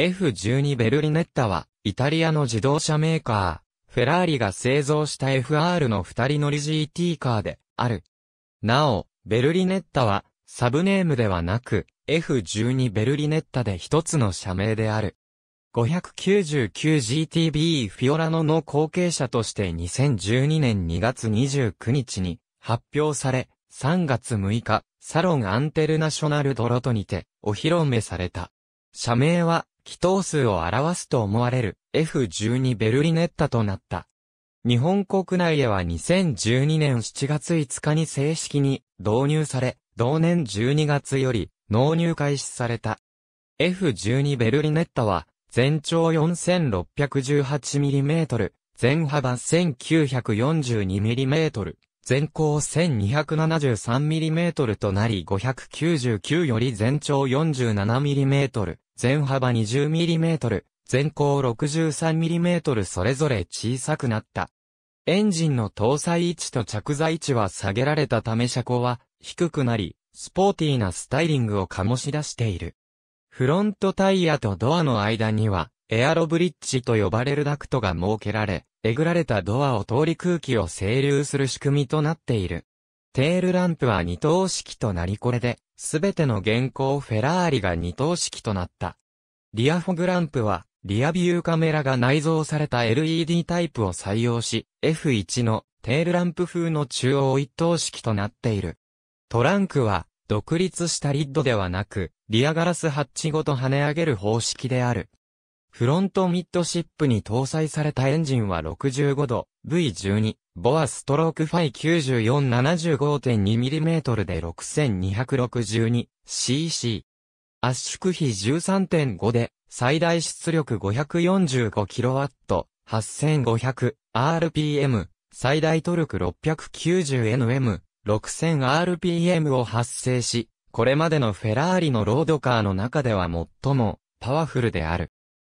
F12 ベルリネッタは、イタリアの自動車メーカー、フェラーリが製造した FR の二人乗り GT カーで、ある。なお、ベルリネッタは、サブネームではなく、F12 ベルリネッタで一つの社名である。599GTB フィオラノの後継者として2012年2月29日に発表され、3月6日、サロンアンテルナショナルドロトにてお披露目された。社名は気筒数を表すと思われる F12 ベルリネッタとなった。日本国内では2012年7月5日に正式に導入され、同年12月より納入開始された。F12 ベルリネッタは、全長 4618mm、全幅 1942mm、全高 1273mm となり599より全長 47mm、全幅 20mm、全高 63mm それぞれ小さくなった。エンジンの搭載位置と着座位置は下げられたため車高は低くなり、スポーティーなスタイリングを醸し出している。フロントタイヤとドアの間には、エアロブリッジと呼ばれるダクトが設けられ、えぐられたドアを通り空気を整流する仕組みとなっている。テールランプは二灯式となりこれで、すべての現行フェラーリが二等式となった。リアフォグランプは、リアビューカメラが内蔵された LED タイプを採用し、F1 のテールランプ風の中央一等式となっている。トランクは、独立したリッドではなく、リアガラスハッチごと跳ね上げる方式である。フロントミッドシップに搭載されたエンジンは65度 V12、ボアストロークファイ 9475.2mm で 6262cc。圧縮比13.5で最大出力 545kW8500rpm、最大トルク 690nm、6000rpm を発生し、これまでのフェラーリのロードカーの中では最もパワフルである。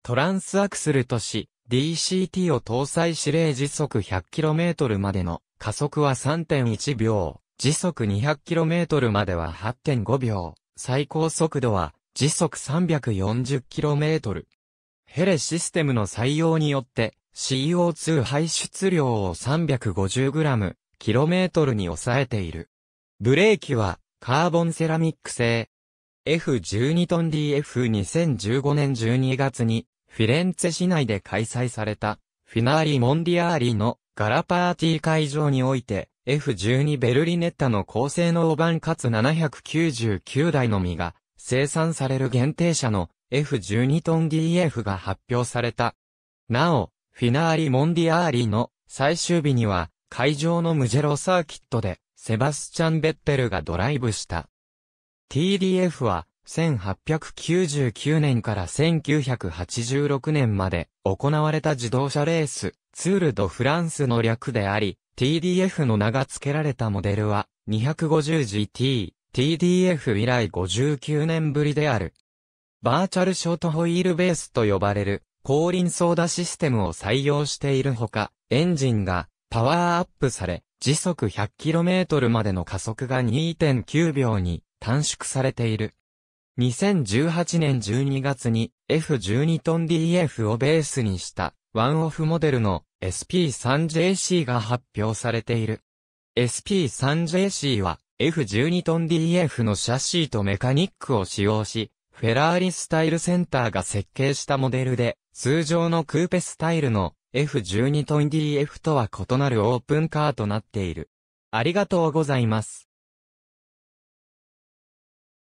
トランスアクスルとし、DCT を搭載指令時速 100km までの加速は3.1秒、時速 200km までは8.5秒、最高速度は時速 340km。ヘレシステムの採用によって CO2 排出量を 350g、km に抑えている。ブレーキはカーボンセラミック製。F12 トン DF2015 年12月にフィレンツェ市内で開催された、フィナーリ・モンディアーリのガラパーティー会場において、F12 ベルリネッタの高性能版かつ799台のみが生産される限定車の F12 トン DF が発表された。なお、フィナーリ・モンディアーリの最終日には会場のムジェロサーキットでセバスチャン・ベッテルがドライブした。TDF は1899年から1986年まで行われた自動車レース、ツール・ド・フランスの略であり、TDF の名が付けられたモデルは 250GT、TDF 以来59年ぶりである。バーチャルショートホイールベースと呼ばれる、後輪操舵システムを採用しているほか、エンジンがパワーアップされ、時速 100km までの加速が2.9秒に短縮されている。2018年12月に F12 トン DF をベースにしたワンオフモデルの SP3JC が発表されている。SP3JC は F12 トン DF のシャシーとメカニックを使用し、フェラーリスタイルセンターが設計したモデルで、通常のクーペスタイルの F12 トン DF とは異なるオープンカーとなっている。ありがとうございます。